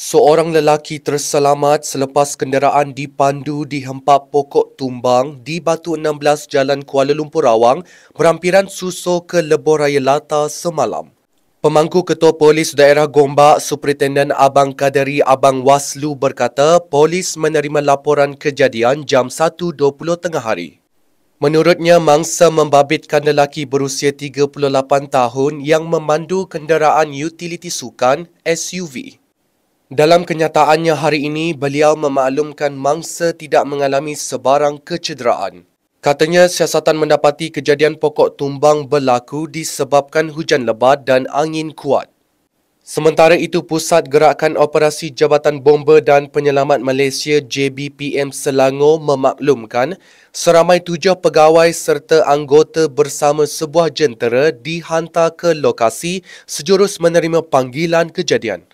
Seorang lelaki terselamat selepas kenderaan dipandu dihempap pokok tumbang di Batu 16 Jalan Kuala Lumpur Awang berhampiran susu ke Lebuh Raya Lata semalam. Pemangku Ketua Polis Daerah Gombak, Superintendent Abang Kaderi Abang Waslu berkata polis menerima laporan kejadian jam 1.20 tengah hari. Menurutnya, mangsa membabitkan lelaki berusia 38 tahun yang memandu kenderaan utiliti sukan SUV. Dalam kenyataannya hari ini, beliau memaklumkan mangsa tidak mengalami sebarang kecederaan. Katanya siasatan mendapati kejadian pokok tumbang berlaku disebabkan hujan lebat dan angin kuat. Sementara itu, Pusat Gerakan Operasi Jabatan Bomba dan Penyelamat Malaysia JBPM Selangor memaklumkan seramai tujuh pegawai serta anggota bersama sebuah jentera dihantar ke lokasi sejurus menerima panggilan kejadian.